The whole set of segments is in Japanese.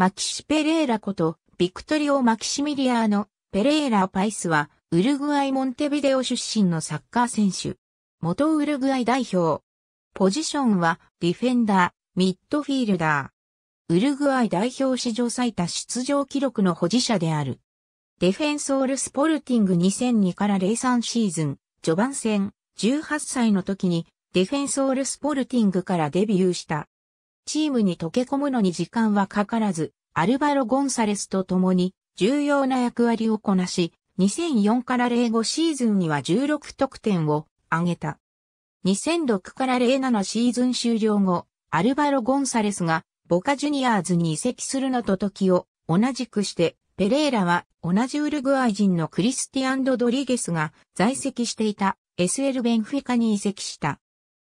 マキシ・ペレーラこと、ビクトリオ・マキシミリアーノ・ペレーラ・パイスは、ウルグアイ・モンテビデオ出身のサッカー選手。元ウルグアイ代表。ポジションは、ディフェンダー、ミッドフィールダー。ウルグアイ代表史上最多出場記録の保持者である。ディフェンソール・スポルティング2002から03シーズン、序盤戦、18歳の時に、ディフェンソール・スポルティングからデビューした。チームに溶け込むのに時間はかからず、アルバロ・ゴンサレスと共に重要な役割をこなし、2004から05シーズンには16得点を挙げた。2006から07シーズン終了後、アルバロ・ゴンサレスがボカジュニアーズに移籍するのと時を同じくして、ペレーラは同じウルグアイ人のクリスティアン・ドドリゲスが在籍していた SL ベンフィカに移籍した。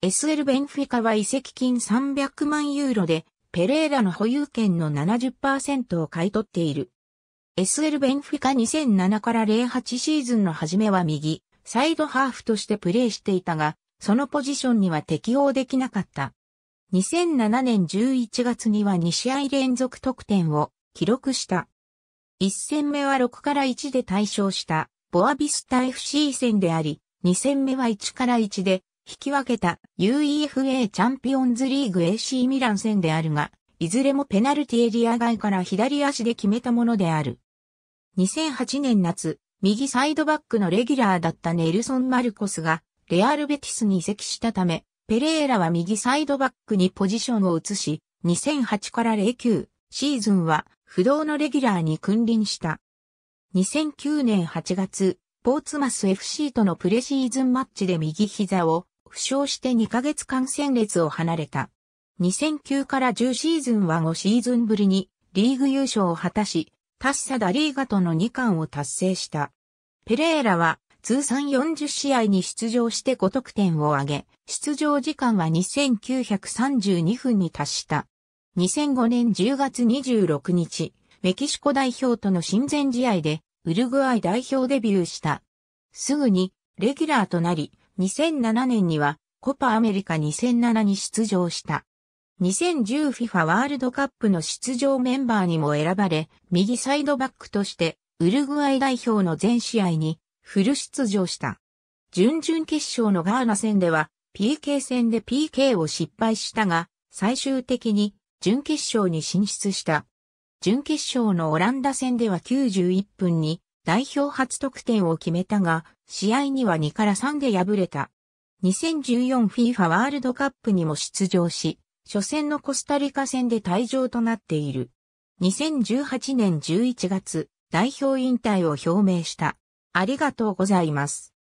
SL ベンフィカは移籍金300万ユーロでペレーラの保有権の70%を買い取っている。SL ベンフィカ2007から08シーズンの初めは右、サイドハーフとしてプレーしていたが、そのポジションには適応できなかった。2007年11月には2試合連続得点を記録した。1戦目は6から1で対象したボアビスタ FC 戦であり、2戦目は1から1で引き分けた UEFA チャンピオンズリーグ AC ミラン戦であるが、いずれもペナルティエリア外から左足で決めたものである。2008年夏、右サイドバックのレギュラーだったネルソン・マルコスが、レアルベティスに移籍したため、ペレーラは右サイドバックにポジションを移し、2008から09シーズンは不動のレギュラーに君臨した。2009年8月、ポーツマス FC とのプレシーズンマッチで右膝を負傷して2ヶ月間戦列を離れた。2009から10シーズンは5シーズンぶりにリーグ優勝を果たし、タッサダリーガとの2冠を達成した。ペレーラは通算40試合に出場して5得点を挙げ、出場時間は2932分に達した。2005年10月26日、メキシコ代表との親善試合でウルグアイ代表デビューした。すぐにレギュラーとなり、2007年にはコパアメリカ2007に出場した。2010FIFA ワールドカップの出場メンバーにも選ばれ、右サイドバックとしてウルグアイ代表の全試合にフル出場した。準々決勝のガーナ戦では PK 戦で PK を失敗したが、最終的に準決勝に進出した。準決勝のオランダ戦では91分に代表初得点を決めたが、試合には2から3で敗れた。2014FIFA ワールドカップにも出場し、初戦のコスタリカ戦で退場となっている。2018年11月、代表引退を表明した。ありがとうございます。